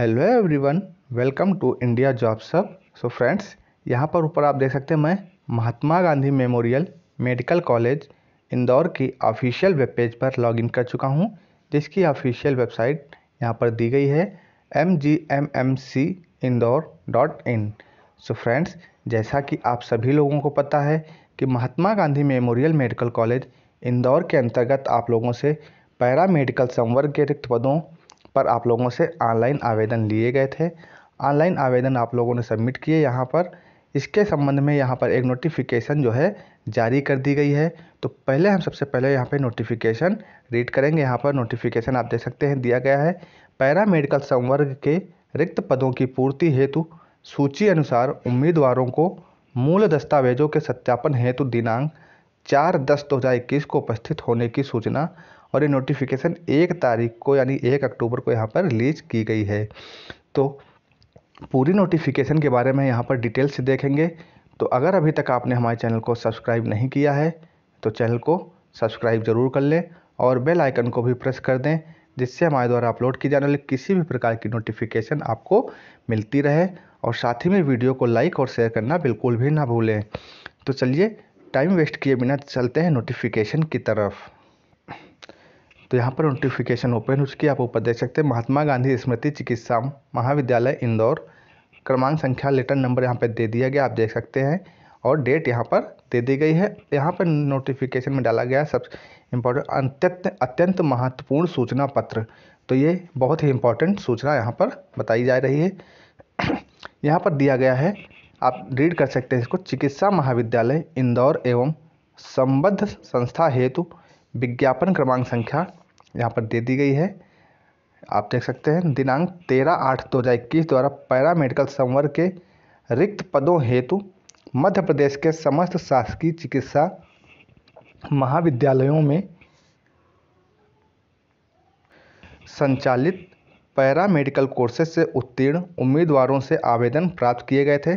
hello everyone welcome to India job सब so friends यहाँ पर ऊपर आप देख सकते हैं मैं Mahatma Gandhi memorial medical college Indore की ऑफिशियल वेब पेज पर लॉगिन कर चुका हूँ जिसकी ऑफिशियल वेबसाइट यहाँ पर दी गई है M G M M C Indore dot in so friends जैसा कि आप सभी लोगों को पता है कि Mahatma Gandhi memorial medical college Indore के अंतर्गत आप लोगों से पैरा मेडिकल संवर्ग के रिक्त पदों पर आप लोगों से ऑनलाइन आवेदन लिए गए थे ऑनलाइन आवेदन आप लोगों ने सबमिट किए यहाँ पर इसके संबंध में यहाँ पर एक नोटिफिकेशन जो है जारी कर दी गई है तो पहले हम सबसे पहले यहाँ पे नोटिफिकेशन रीड करेंगे यहाँ पर नोटिफिकेशन आप देख सकते हैं दिया गया है पैरा मेडिकल संवर्ग के रिक्त पदों की पूर्ति हेतु सूची अनुसार उम्मीदवारों को मूल दस्तावेजों के सत्यापन हेतु दिनांक चार दस दो हज़ार इक्कीस को उपस्थित होने की सूचना और ये नोटिफिकेशन एक तारीख को यानी एक अक्टूबर को यहाँ पर रिलीज की गई है तो पूरी नोटिफिकेशन के बारे में यहाँ पर डिटेल्स देखेंगे तो अगर अभी तक आपने हमारे चैनल को सब्सक्राइब नहीं किया है तो चैनल को सब्सक्राइब ज़रूर कर लें और बेल आइकन को भी प्रेस कर दें जिससे हमारे द्वारा अपलोड की जाने वाली किसी भी प्रकार की नोटिफिकेशन आपको मिलती रहे और साथ ही में वीडियो को लाइक और शेयर करना बिल्कुल भी ना भूलें तो चलिए टाइम वेस्ट किए बिना चलते हैं नोटिफिकेशन की तरफ तो यहाँ पर नोटिफिकेशन ओपन हो चुकी है आप ऊपर देख सकते हैं महात्मा गांधी स्मृति चिकित्सा महाविद्यालय इंदौर क्रमांक संख्या लेटर नंबर यहाँ पर दे दिया गया आप देख सकते हैं और डेट यहाँ पर दे दी गई है यहाँ पर नोटिफिकेशन में डाला गया सब इम्पोर्टेंट अत्यंत अत्यंत महत्वपूर्ण सूचना पत्र तो ये बहुत ही इम्पोर्टेंट सूचना यहाँ पर बताई जा रही है यहाँ पर दिया गया है आप रीड कर सकते हैं इसको चिकित्सा महाविद्यालय इंदौर एवं संबद्ध संस्था हेतु विज्ञापन क्रमांक संख्या यहाँ पर दे दी गई है आप देख सकते हैं दिनांक तेरह आठ दो हज़ार इक्कीस द्वारा पैरा मेडिकल संवर्ग के रिक्त पदों हेतु मध्य प्रदेश के समस्त शासकीय चिकित्सा महाविद्यालयों में संचालित पैरा मेडिकल कोर्सेज से उत्तीर्ण उम्मीदवारों से आवेदन प्राप्त किए गए थे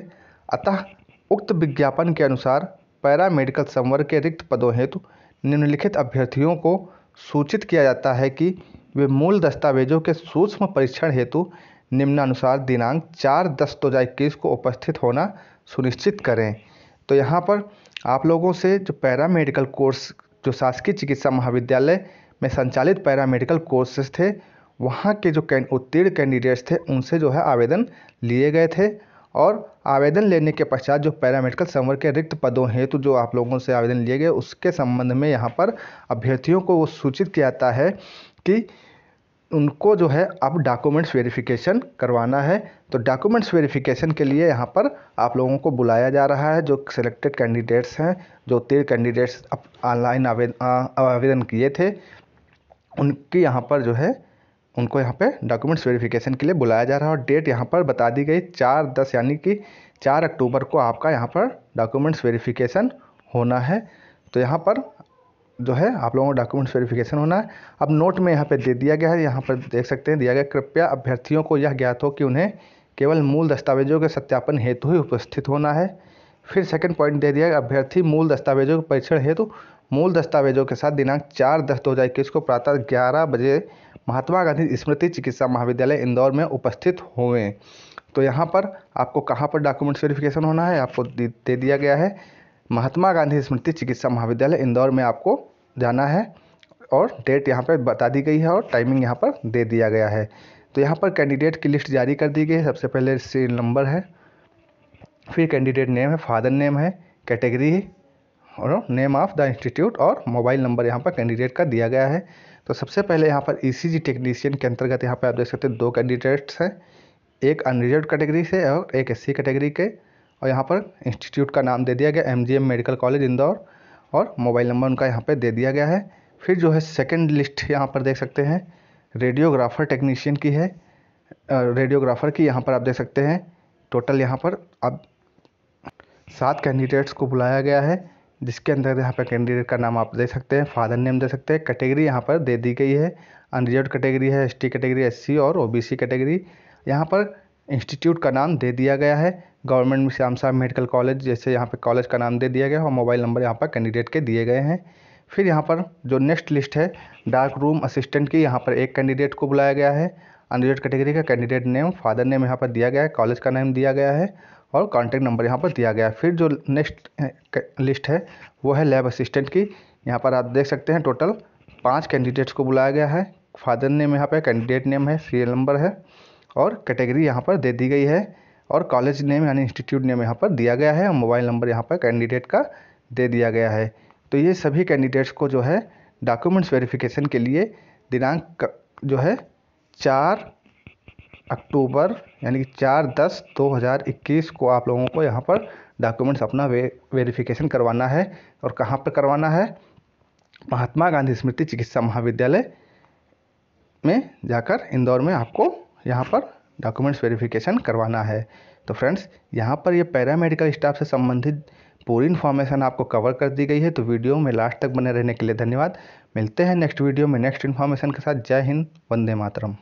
अतः उक्त विज्ञापन के अनुसार पैरामेडिकल संवर्ग के रिक्त पदों हेतु निम्नलिखित अभ्यर्थियों को सूचित किया जाता है कि वे मूल दस्तावेज़ों के सूक्ष्म परीक्षण हेतु निम्नानुसार दिनांक चार दस दो हज़ार इक्कीस को उपस्थित होना सुनिश्चित करें तो यहाँ पर आप लोगों से जो पैरामेडिकल कोर्स जो शासकीय चिकित्सा महाविद्यालय में संचालित पैरामेडिकल कोर्सेज थे वहाँ के जो कैन उत्तीर्ण कैंडिडेट्स थे उनसे जो है आवेदन लिए गए थे और आवेदन लेने के पश्चात जो पैरामेडिकल संवर के रिक्त पदों हेतु जो आप लोगों से आवेदन लिए गए उसके संबंध में यहाँ पर अभ्यर्थियों को वो सूचित किया जाता है कि उनको जो है अब डॉक्यूमेंट्स वेरिफिकेशन करवाना है तो डॉक्यूमेंट्स वेरिफिकेशन के लिए यहाँ पर आप लोगों को बुलाया जा रहा है जो सिलेक्टेड कैंडिडेट्स हैं जो तेरह कैंडिडेट्स ऑनलाइन आवेदन आवेदन किए थे उनकी यहाँ पर जो है उनको यहाँ पे डॉक्यूमेंट्स वेरिफिकेशन के लिए बुलाया जा रहा है और डेट यहाँ पर बता दी गई चार दस यानी कि चार अक्टूबर को आपका यहाँ पर डॉक्यूमेंट्स वेरिफिकेशन होना है तो यहाँ पर जो है आप लोगों को डॉक्यूमेंट्स वेरिफिकेशन होना है अब नोट में यहाँ पर दे दिया गया है यहाँ पर देख सकते हैं दिया गया कृपया अभ्यर्थियों को यह ज्ञात हो कि उन्हें केवल मूल दस्तावेजों के सत्यापन हेतु ही उपस्थित होना है फिर सेकंड पॉइंट दे दिया अभ्यर्थी मूल दस्तावेजों के परीक्षण हेतु मूल दस्तावेजों के साथ दिनांक चार दस दो हज़ार इक्कीस को प्रातः ग्यारह बजे महात्मा गांधी स्मृति चिकित्सा महाविद्यालय इंदौर में उपस्थित हुए तो यहाँ पर आपको कहाँ पर डॉक्यूमेंट वेरिफिकेशन होना है आपको दे दिया गया है महात्मा गांधी स्मृति चिकित्सा महाविद्यालय इंदौर में आपको जाना है और डेट यहाँ पर बता दी गई है और टाइमिंग यहाँ पर दे दिया गया है तो यहाँ पर कैंडिडेट की लिस्ट जारी कर दी गई है सबसे पहले सीरियल नंबर है फिर कैंडिडेट नेम है फादर नेम है कैटेगरी और नेम ऑफ द इंस्टीट्यूट और मोबाइल नंबर यहाँ पर कैंडिडेट का दिया गया है तो सबसे पहले यहाँ पर ई e टेक्नीशियन के अंतर्गत यहाँ पर आप देख सकते हैं दो कैंडिडेट्स हैं एक अनरिजर्व कैटेगरी से और एक एस कैटेगरी के और यहाँ पर इंस्टीट्यूट का नाम दे दिया गया एम मेडिकल कॉलेज इंदौर और मोबाइल नंबर उनका यहाँ पर दे दिया गया है फिर जो है सेकेंड लिस्ट यहाँ पर देख सकते हैं रेडियोग्राफर टेक्नीशियन की है रेडियोग्राफर की यहाँ पर आप देख सकते हैं टोटल यहाँ पर अब सात कैंडिडेट्स को बुलाया गया है जिसके अंदर यहाँ पर कैंडिडेट का नाम आप दे सकते हैं फादर नेम दे सकते हैं कैटेगरी यहाँ पर दे दी गई है अनरिजर्व कैटेगरी है एसटी कैटेगरी एससी और ओबीसी कैटेगरी यहाँ पर इंस्टीट्यूट का नाम दे दिया गया है गवर्नमेंट श्याम साहब मेडिकल कॉलेज जैसे यहाँ पर कॉलेज का नाम दे दिया गया है और मोबाइल नंबर यहाँ पर कैंडिडेट के दिए गए हैं फिर यहाँ पर जो नेक्स्ट लिस्ट है डार्क रूम असिस्टेंट की यहाँ पर एक कैंडिडेट को बुलाया गया है अनरिजर्व कैटेगरी का कैंडिडेट नेम फादर नेम यहाँ पर दिया गया है कॉलेज का नेम दिया गया है और कॉन्टैक्ट नंबर यहाँ पर दिया गया है फिर जो नेक्स्ट eh, लिस्ट है वो है लैब असिस्टेंट की यहाँ पर आप देख सकते हैं टोटल पाँच कैंडिडेट्स को बुलाया गया है फादर नेम यहाँ पर कैंडिडेट नेम है सीरियल नंबर है और कैटेगरी यहाँ पर दे दी गई है और कॉलेज नेम यानी इंस्टीट्यूट नेम यहाँ पर दिया गया है और मोबाइल नंबर यहाँ पर कैंडिडेट का दे दिया गया है तो ये सभी कैंडिडेट्स को जो है डॉक्यूमेंट्स वेरिफिकेशन के लिए दिनांक जो है चार अक्टूबर यानी कि चार दस दो हज़ार इक्कीस को आप लोगों को यहाँ पर डॉक्यूमेंट्स अपना वे वेरीफिकेशन करवाना है और कहाँ पर करवाना है महात्मा गांधी स्मृति चिकित्सा महाविद्यालय में जाकर इंदौर में आपको यहाँ पर डॉक्यूमेंट्स वेरिफिकेशन करवाना है तो फ्रेंड्स यहाँ पर ये पैरामेडिकल स्टाफ से संबंधित पूरी इन्फॉर्मेशन आपको कवर कर दी गई है तो वीडियो में लास्ट तक बने रहने के लिए धन्यवाद मिलते हैं नेक्स्ट वीडियो में नेक्स्ट इन्फॉर्मेशन के साथ जय हिंद वंदे मातरम